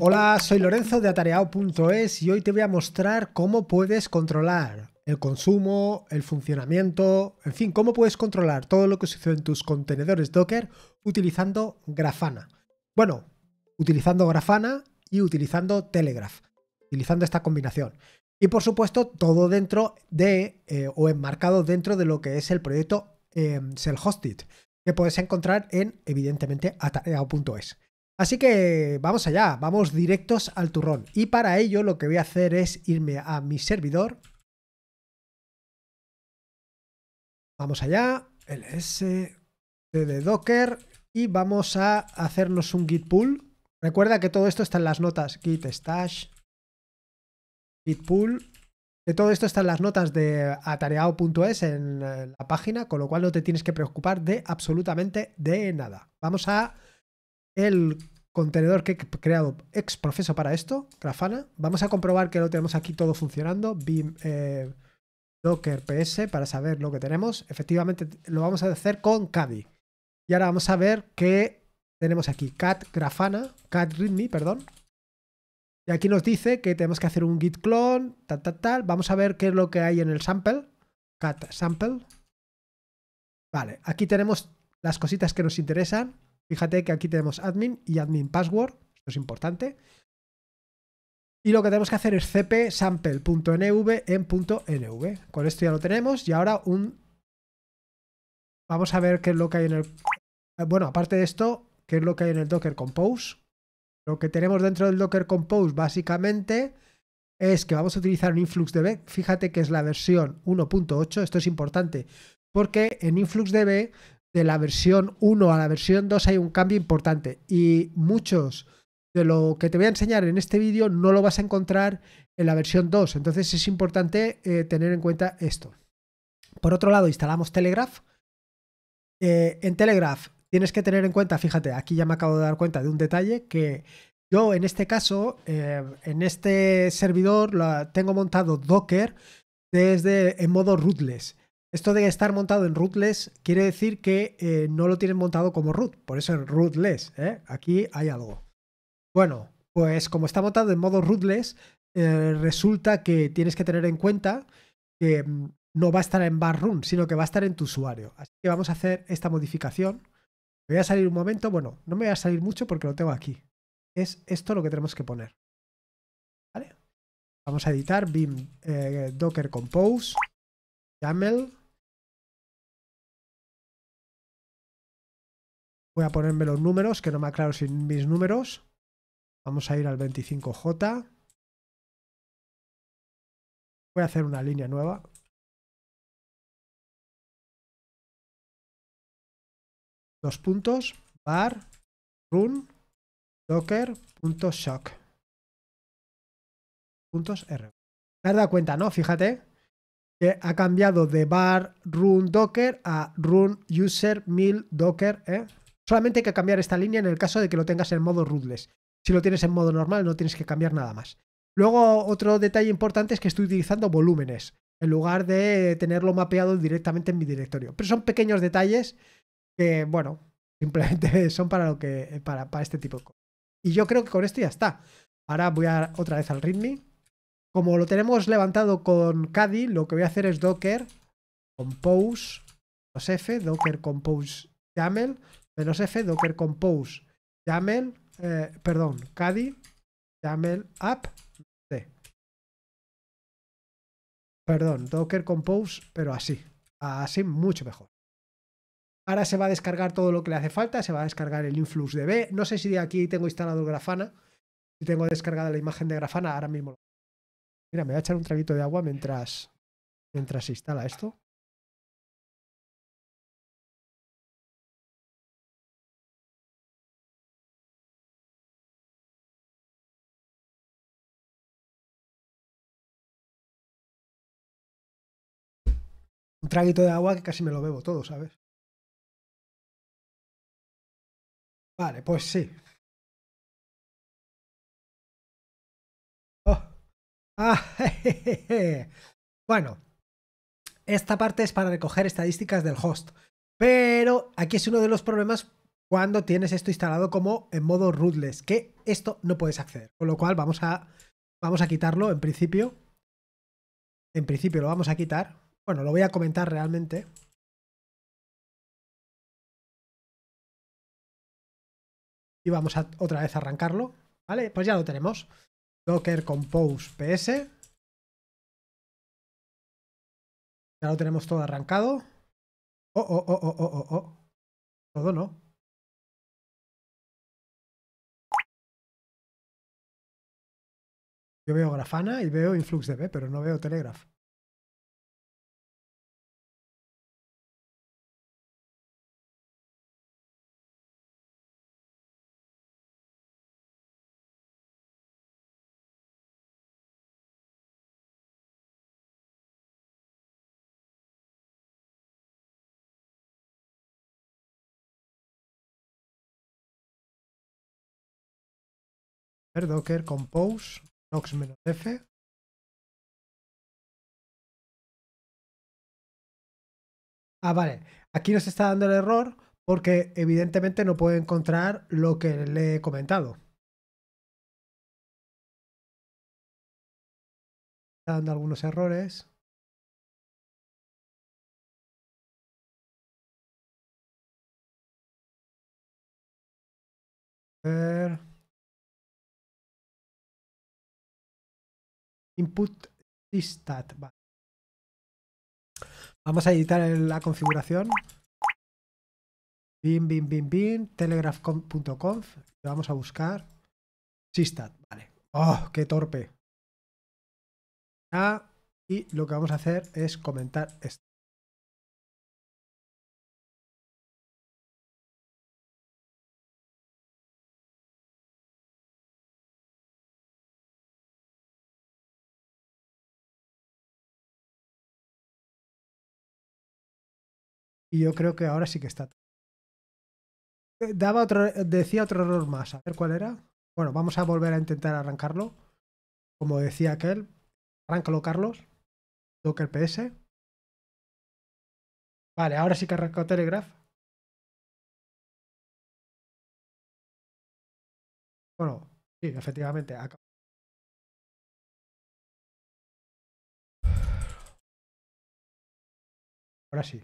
Hola, soy Lorenzo de atareado.es y hoy te voy a mostrar cómo puedes controlar el consumo, el funcionamiento, en fin, cómo puedes controlar todo lo que sucede en tus contenedores Docker utilizando Grafana. Bueno, utilizando Grafana y utilizando Telegraph, utilizando esta combinación. Y por supuesto, todo dentro de eh, o enmarcado dentro de lo que es el proyecto eh, Hosted, que puedes encontrar en, evidentemente, atareado.es. Así que vamos allá, vamos directos al turrón. Y para ello lo que voy a hacer es irme a mi servidor. Vamos allá, ls de docker y vamos a hacernos un git pull. Recuerda que todo esto está en las notas, git stash, git pull. Que todo esto está en las notas de atareado.es en la página, con lo cual no te tienes que preocupar de absolutamente de nada. Vamos a el contenedor que he creado ex profeso para esto, Grafana. Vamos a comprobar que lo tenemos aquí todo funcionando. Beam, eh, Docker PS para saber lo que tenemos. Efectivamente, lo vamos a hacer con Caddy. Y ahora vamos a ver qué tenemos aquí. Cat Grafana, Cat Readme, perdón. Y aquí nos dice que tenemos que hacer un git clone, tal, tal, tal. Vamos a ver qué es lo que hay en el sample. Cat sample. Vale, aquí tenemos las cositas que nos interesan. Fíjate que aquí tenemos admin y admin password, esto es importante. Y lo que tenemos que hacer es cp en .nv. Con esto ya lo tenemos y ahora un... Vamos a ver qué es lo que hay en el... Bueno, aparte de esto, qué es lo que hay en el Docker Compose. Lo que tenemos dentro del Docker Compose básicamente es que vamos a utilizar un InfluxDB. Fíjate que es la versión 1.8, esto es importante, porque en InfluxDB de la versión 1 a la versión 2 hay un cambio importante y muchos de lo que te voy a enseñar en este vídeo no lo vas a encontrar en la versión 2, entonces es importante eh, tener en cuenta esto. Por otro lado, instalamos Telegraph. Eh, en Telegraph tienes que tener en cuenta, fíjate, aquí ya me acabo de dar cuenta de un detalle que yo en este caso, eh, en este servidor, la, tengo montado Docker desde en modo rootless. Esto de estar montado en rootless quiere decir que eh, no lo tienen montado como root, por eso es rootless. ¿eh? Aquí hay algo. Bueno, pues como está montado en modo rootless, eh, resulta que tienes que tener en cuenta que mm, no va a estar en barroom sino que va a estar en tu usuario. Así que vamos a hacer esta modificación. voy a salir un momento, bueno, no me voy a salir mucho porque lo tengo aquí. Es esto lo que tenemos que poner. ¿Vale? Vamos a editar BIM Docker Compose, YAML, Voy a ponerme los números, que no me aclaro sin mis números. Vamos a ir al 25J. Voy a hacer una línea nueva. Dos puntos, bar, run, docker.shock. Puntos R. Te has dado cuenta, ¿no? Fíjate que ha cambiado de bar run docker a run user mil docker, ¿eh? Solamente hay que cambiar esta línea en el caso de que lo tengas en modo rootless. Si lo tienes en modo normal no tienes que cambiar nada más. Luego otro detalle importante es que estoy utilizando volúmenes en lugar de tenerlo mapeado directamente en mi directorio. Pero son pequeños detalles que, bueno, simplemente son para, lo que, para, este tipo de cosas. Y yo creo que con esto ya está. Ahora voy a, otra vez al README. Como lo tenemos levantado con Kadi, lo que voy a hacer es docker compose, f, docker compose YAML menos f docker compose YAML, eh, perdón, CADI, YAML app Perdón, docker compose, pero así, así mucho mejor. Ahora se va a descargar todo lo que le hace falta, se va a descargar el InfluxDB. No sé si de aquí tengo instalado Grafana, si tengo descargada la imagen de Grafana, ahora mismo. Mira, me voy a echar un traguito de agua mientras, mientras se instala esto. un traguito de agua que casi me lo bebo todo, ¿sabes? Vale, pues sí. Oh. Ah, bueno, esta parte es para recoger estadísticas del host, pero aquí es uno de los problemas cuando tienes esto instalado como en modo rootless, que esto no puedes acceder, con lo cual vamos a, vamos a quitarlo en principio. En principio lo vamos a quitar. Bueno, lo voy a comentar realmente. Y vamos a otra vez a arrancarlo. Vale, pues ya lo tenemos. Docker Compose PS. Ya lo tenemos todo arrancado. Oh, oh, oh, oh, oh, oh, oh. Todo no. Yo veo Grafana y veo InfluxDB, pero no veo Telegraph. ver, docker compose nox-f Ah, vale. Aquí nos está dando el error porque evidentemente no puede encontrar lo que le he comentado. Está dando algunos errores. A ver. input stat. Vale. Vamos a editar la configuración. Bin, bin, bin, bin, telegraph.conf. Vamos a buscar. sysstat, vale. ¡Oh, qué torpe! Ah, y lo que vamos a hacer es comentar esto. Y yo creo que ahora sí que está. Eh, daba eh, decía otro error más. A ver cuál era. Bueno, vamos a volver a intentar arrancarlo. Como decía aquel, arráncalo, Carlos. docker PS. Vale, ahora sí que arrancó Telegraph. Bueno, sí, efectivamente. Ahora sí.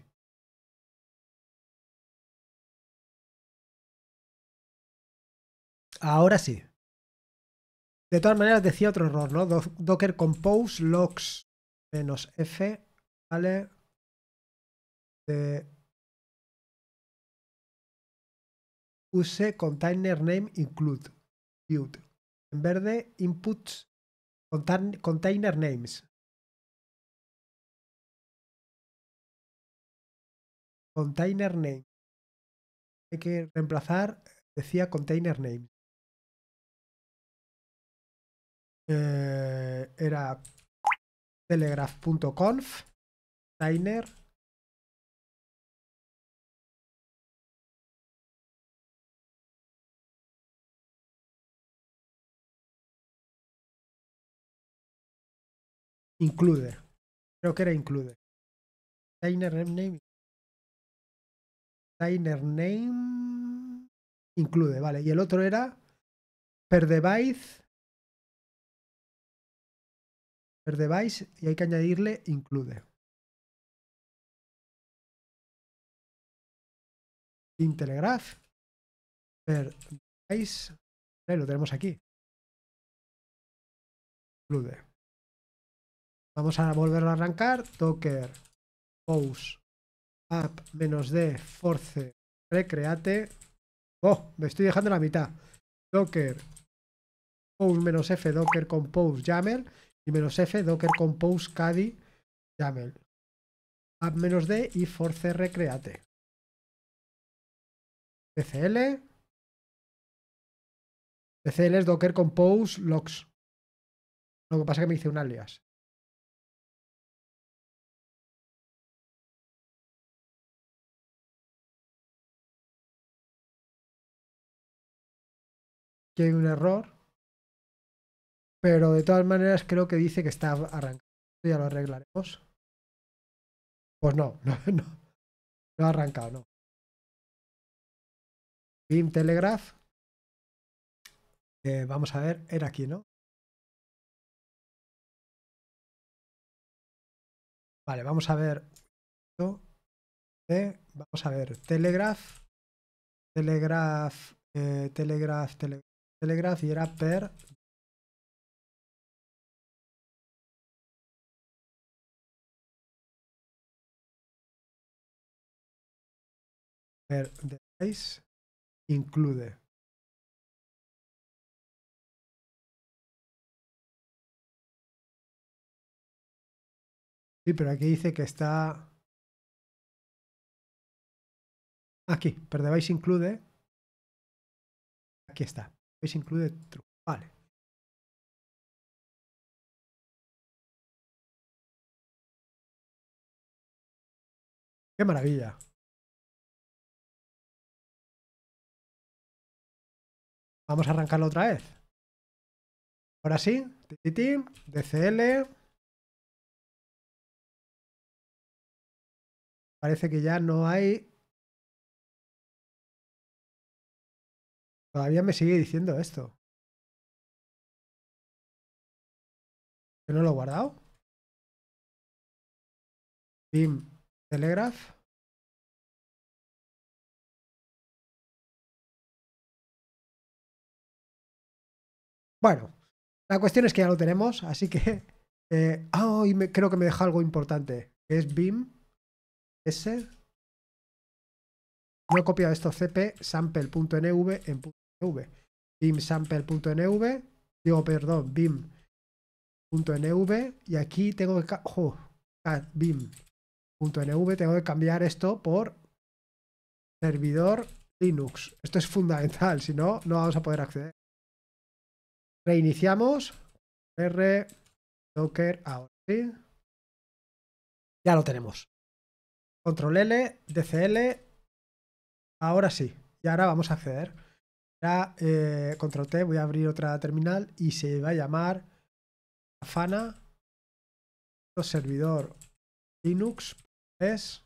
Ahora sí. De todas maneras, decía otro error, ¿no? Docker compose logs menos F, ¿vale? use container name include. Build. En verde, inputs container names. Container name. Hay que reemplazar, decía container name. Eh, era telegraph.conf, Tainer. Include. Creo que era include. Tiner name. Tiner name. Include, vale. Y el otro era per device per device y hay que añadirle include. Telegraph per device. Eh, lo tenemos aquí. Include. Vamos a volver a arrancar. Docker pause app menos d force recreate. Oh, me estoy dejando la mitad. Docker pause menos f docker compose jammer y menos F, Docker Compose, Caddy, YAML. App-D y Force Recreate. PCL. PCL es Docker Compose Logs. Lo que pasa es que me hice un alias. que hay un error. Pero de todas maneras creo que dice que está arrancado. Ya lo arreglaremos. Pues no, no, no. No ha arrancado, no. BIM Telegraph. vamos a ver, era aquí, ¿no? Vale, vamos a ver. Eh, vamos a ver, Telegraph. Telegraph, eh, Telegraph, Telegraph, Telegraph y era per include Sí, pero aquí dice que está. Aquí, per device include. Aquí está. Device include Vale. Qué maravilla. Vamos a arrancarlo otra vez. Ahora sí, TTT, DCL. Parece que ya no hay... Todavía me sigue diciendo esto. ¿Que no lo he guardado? BIM Telegraph. Bueno, la cuestión es que ya lo tenemos, así que. Eh, ah, creo que me deja algo importante. es BIM. S. No he copiado esto cp sample.nv en .nv. BIM sample.nv. Digo, perdón, BIM.nv. Y aquí tengo que. Oh, ah, BIM.nv. Tengo que cambiar esto por servidor Linux. Esto es fundamental, si no, no vamos a poder acceder. Reiniciamos. R, Docker, ahora sí. Ya lo tenemos. Control L, DCL. Ahora sí. Y ahora vamos a acceder. Eh, control T, voy a abrir otra terminal y se va a llamar Afana servidor Linux es.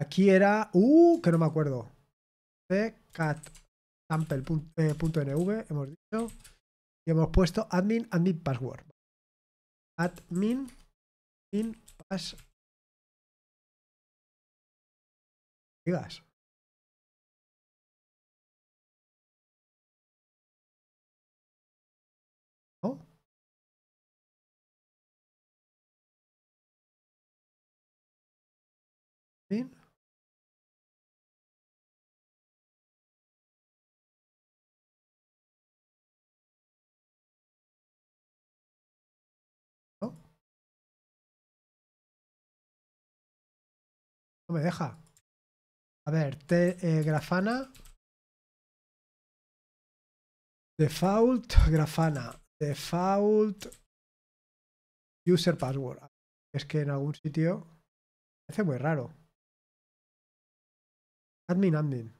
Aquí era. Uh, que no me acuerdo. cat sample.nv, eh, hemos dicho, y hemos puesto admin, admin password. Admin, in password. Digas. ¿No? me deja. A ver, te, eh, Grafana. Default, Grafana. Default, user password. Es que en algún sitio... Parece muy raro. Admin, admin.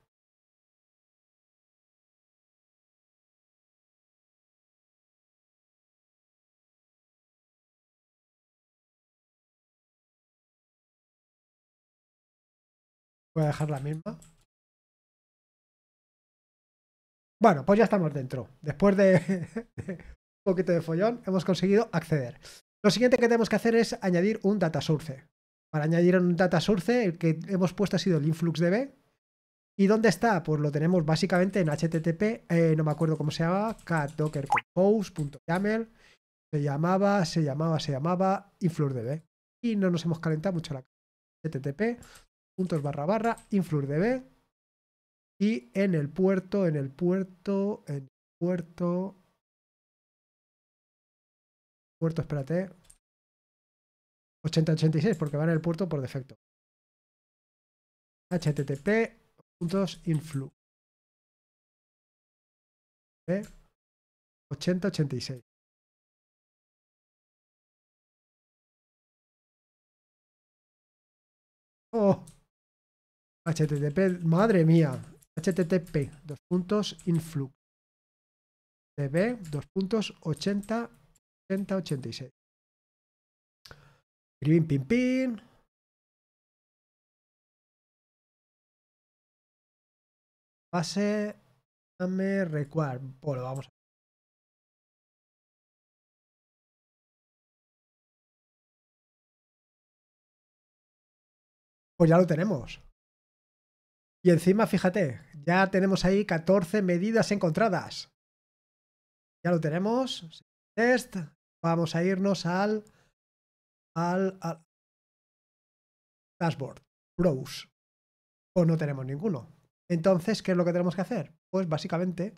Voy a dejar la misma. Bueno, pues ya estamos dentro. Después de, un poquito de follón, hemos conseguido acceder. Lo siguiente que tenemos que hacer es añadir un data Para añadir un data el que hemos puesto ha sido el influxdb. ¿Y dónde está? Pues lo tenemos básicamente en HTTP, eh, no me acuerdo cómo se llama, catdockercompose.yaml. Se llamaba, se llamaba, se llamaba influxdb. Y no nos hemos calentado mucho la HTTP puntos barra barra influrdb y en el puerto, en el puerto, en el puerto, puerto, espérate, 8086 porque va en el puerto por defecto. http puntos influ. ¿Eh? 8086. Oh. HTTP, madre mía. HTTP, dos puntos, influx. DB, dos puntos, 80, 80, 86. Pim, pim, pim. Pase dame, recuar. Bueno, vamos a Pues ya lo tenemos. Y encima, fíjate, ya tenemos ahí 14 medidas encontradas. Ya lo tenemos. Test. Vamos a irnos al, al, dashboard. Browse. Pues o no tenemos ninguno. Entonces, ¿qué es lo que tenemos que hacer? Pues básicamente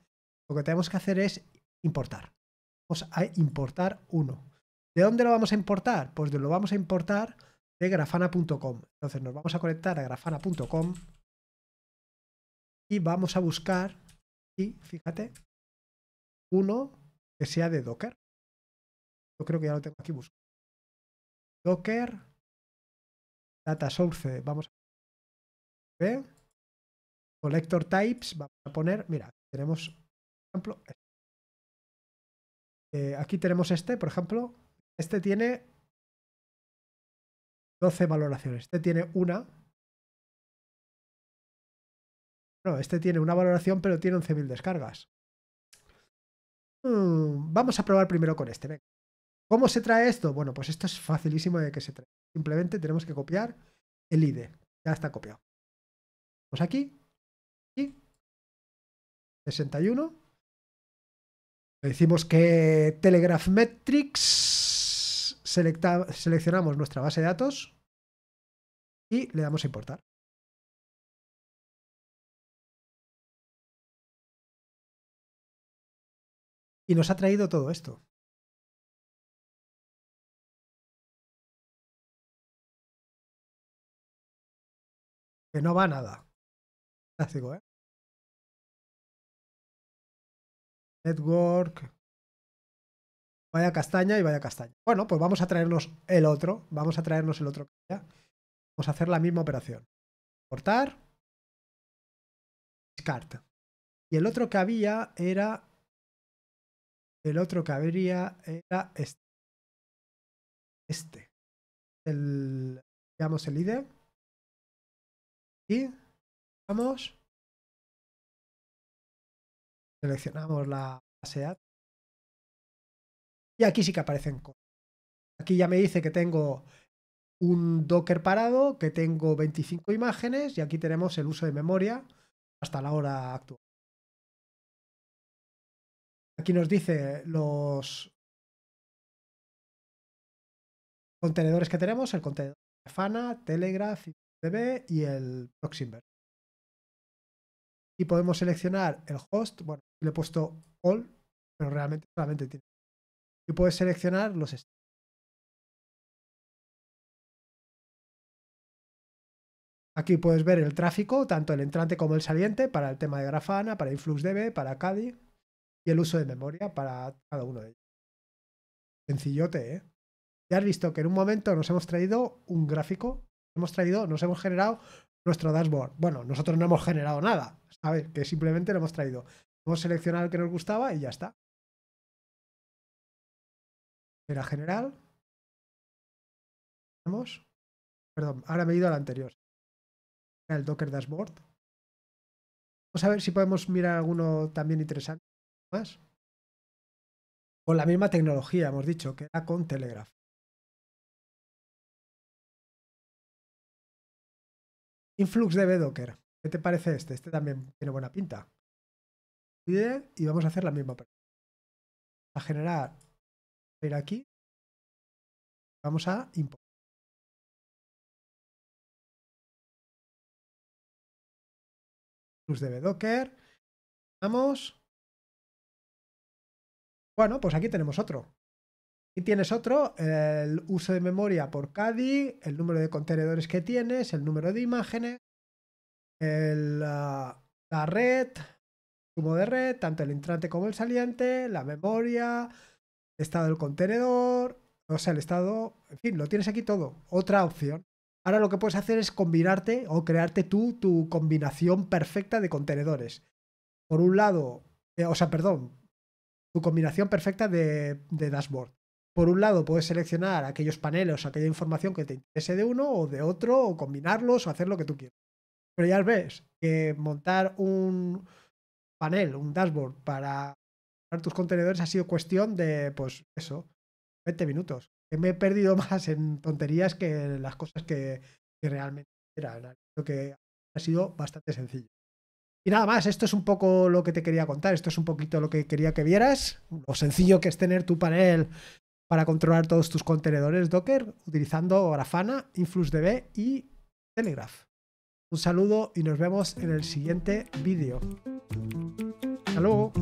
lo que tenemos que hacer es importar. Vamos a importar uno. ¿De dónde lo vamos a importar? Pues lo vamos a importar de grafana.com. Entonces nos vamos a conectar a grafana.com y vamos a buscar, y fíjate, uno que sea de Docker. Yo creo que ya lo tengo aquí buscado. Docker Data Source, vamos a ver. Collector Types, vamos a poner, mira, tenemos, ejemplo, este. eh, aquí tenemos este, por ejemplo, este tiene 12 valoraciones, este tiene una, no, este tiene una valoración, pero tiene 11.000 descargas. Hmm, vamos a probar primero con este. ¿Cómo se trae esto? Bueno, pues esto es facilísimo de que se trae. Simplemente tenemos que copiar el ID. Ya está copiado. Pues aquí, aquí, 61. Le decimos que Telegraph Metrics seleccionamos nuestra base de datos y le damos a importar. y nos ha traído todo esto. Que no va nada. Clásico, ¿eh? Network. Vaya castaña y vaya castaña. Bueno, pues vamos a traernos el otro. Vamos a traernos el otro. Vamos a hacer la misma operación. Cortar. Discard. Y el otro que había era el otro que habría era este. Este. El, el ID. E. Y vamos. Seleccionamos la base Y aquí sí que aparecen cosas. Aquí ya me dice que tengo un Docker parado, que tengo 25 imágenes y aquí tenemos el uso de memoria hasta la hora actual. Aquí nos dice los contenedores que tenemos, el contenedor Grafana, Telegraph, DB y el Proximber. Y podemos seleccionar el host, bueno, le he puesto all, pero realmente solamente tiene. Y puedes seleccionar los Aquí puedes ver el tráfico, tanto el entrante como el saliente, para el tema de Grafana, para InfluxDB, para Cadi y el uso de memoria para cada uno de ellos. Sencillote, ¿eh? Ya has visto que en un momento nos hemos traído un gráfico, hemos traído, nos hemos generado nuestro dashboard. Bueno, nosotros no hemos generado nada, ver, Que simplemente lo hemos traído. Hemos seleccionado el que nos gustaba y ya está. Era general. Vamos. Perdón, ahora me he ido al anterior. El Docker Dashboard. Vamos a ver si podemos mirar alguno también interesante. Con la misma tecnología, hemos dicho, que era con Telegraph. Influx de Docker. ¿Qué te parece este? Este también tiene buena pinta. Y vamos a hacer la misma. A generar. A aquí. Vamos a importar. Influx de Docker. Vamos. Bueno, pues aquí tenemos otro. Aquí tienes otro, el uso de memoria por CADI, el número de contenedores que tienes, el número de imágenes, el, ah, la, red, sumo de red, tanto el entrante como el saliente, la memoria, el estado del contenedor, o sea, el estado, en fin, lo tienes aquí todo. Otra opción. Ahora lo que puedes hacer es combinarte o crearte tú tu combinación perfecta de contenedores. Por un lado, eh, o sea, perdón, tu combinación perfecta de, dashboard. Por un lado, puedes seleccionar aquellos paneles aquella información que te interese de uno o de otro, o combinarlos o hacer lo que tú quieras. Pero ya ves que montar un panel, un dashboard para tus contenedores ha sido cuestión de, pues eso, 20 minutos. Me he perdido más en tonterías que en las cosas que, que realmente eran. Creo que ha sido bastante sencillo. Y nada más, esto es un poco lo que te quería contar, esto es un poquito lo que quería que vieras, lo sencillo que es tener tu panel para controlar todos tus contenedores Docker utilizando Grafana, InfluxDB y Telegraph. Un saludo y nos vemos en el siguiente vídeo. Hasta luego.